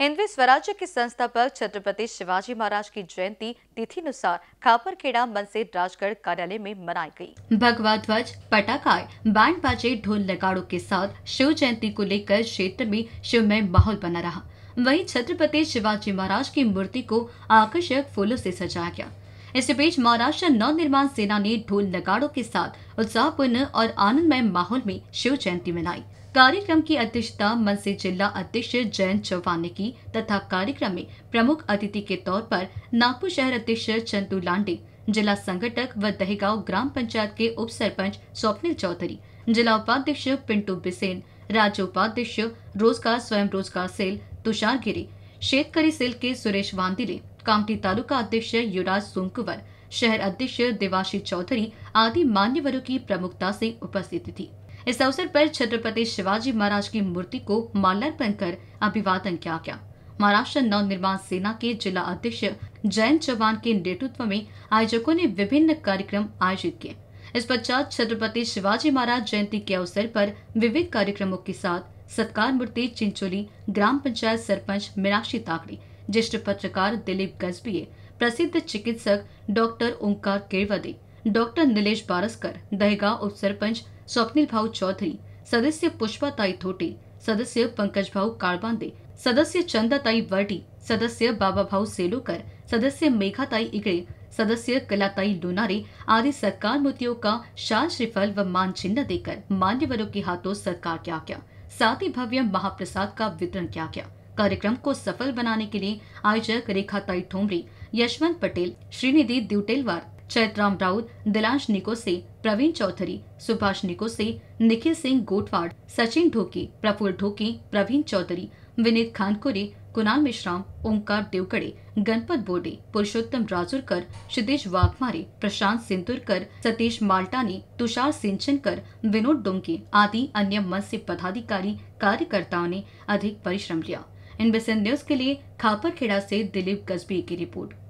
हिंदवी स्वराज्य के संस्थापक छत्रपति शिवाजी महाराज की जयंती तिथि अनुसार खापरखेड़ा मन से राजगढ़ कार्यालय में मनाई गई। भगवा ध्वज पटाखाए बैंड बाजे ढोल नगाड़ों के साथ शिव जयंती को लेकर क्षेत्र में शिवमय माहौल बना रहा वहीं छत्रपति शिवाजी महाराज की मूर्ति को आकर्षक फूलों से सजाया गया इस बीच महाराष्ट्र नव निर्माण सेना ने ढोल नगाड़ों के साथ उत्साहपूर्ण और आनंदमय माहौल में शिव जयंती मनाई कार्यक्रम की अध्यक्षता से जिला अध्यक्ष जयंत चौहान ने की तथा कार्यक्रम में प्रमुख अतिथि के तौर पर नागपुर शहर अध्यक्ष चंदू लांडे जिला संगठक व दहेगांव ग्राम पंचायत के उप सरपंच स्वप्निल चौधरी जिला उपाध्यक्ष पिंटू बिसेन राज्य उपाध्यक्ष रोजगार स्वयं रोजगार सेल तुषार गिरी शेतकारी सेल के सुरेश वांदिले कामटी तालुका अध्यक्ष युवराज सोमकुंवर शहर अध्यक्ष देवाशी चौधरी आदि मान्यवरों की प्रमुखता से उपस्थित थी इस अवसर पर छत्रपति शिवाजी महाराज की मूर्ति को माल्यार्पण कर अभिवादन किया गया महाराष्ट्र नवनिर्माण सेना के जिला अध्यक्ष जयंत चौहान के नेतृत्व में आयोजकों ने विभिन्न कार्यक्रम आयोजित किए इस पश्चात छत्रपति शिवाजी महाराज जयंती के अवसर पर विविध कार्यक्रमों के साथ सत्कार मूर्ति चिंचोली ग्राम पंचायत सरपंच मीनाक्षी ताकड़ी ज्येष्ठ पत्रकार दिलीप गजबीय प्रसिद्ध चिकित्सक डॉक्टर ओंकार केरवदी डॉक्टर निलेश बारसकर उप सरपंच स्वप्निल भाऊ चौधरी सदस्य पुष्पाताई थोटे सदस्य पंकज भाऊ काळबांदे सदस्य चंदाताई वर्टी सदस्य बाबा बाबाभाऊ सेलोकर सदस्य मेघाताई इगड़े सदस्य कलाताई लोनारे आदि सरकार मूर्तियों का शान श्रीफल व मान चिन्ह देकर मान्यवरों के हाथों सरकार किया गया साथ ही भव्य महाप्रसाद का वितरण किया गया कार्यक्रम को सफल बनाने के लिए आयोजक रेखाताई ठोंबरी यशवंत पटेल श्रीनिधि द्यूटेलवार चैतराम राउत दिलांश निकोसे प्रवीण चौधरी सुभाष निकोसे निखिल सिंह गोटवाड़ सचिन ढोकी प्रफुल ढोकी प्रवीण चौधरी विनीत खानकुरे कुणाल मिश्राम ओंकार देवकड़े गणपत बोडे पुरुषोत्तम राजुरकर क्षितिज वाघमारे प्रशांत सिंदुरकर सतीश माल्टानी तुषार सिंचनकर विनोद डोंगे आदि अन्य मत्स्य से पदाधिकारी कार्यकर्ताओं ने अधिक परिश्रम लिया एनबीसी न्यूज के लिए खापरखेड़ा से दिलीप गजबी की रिपोर्ट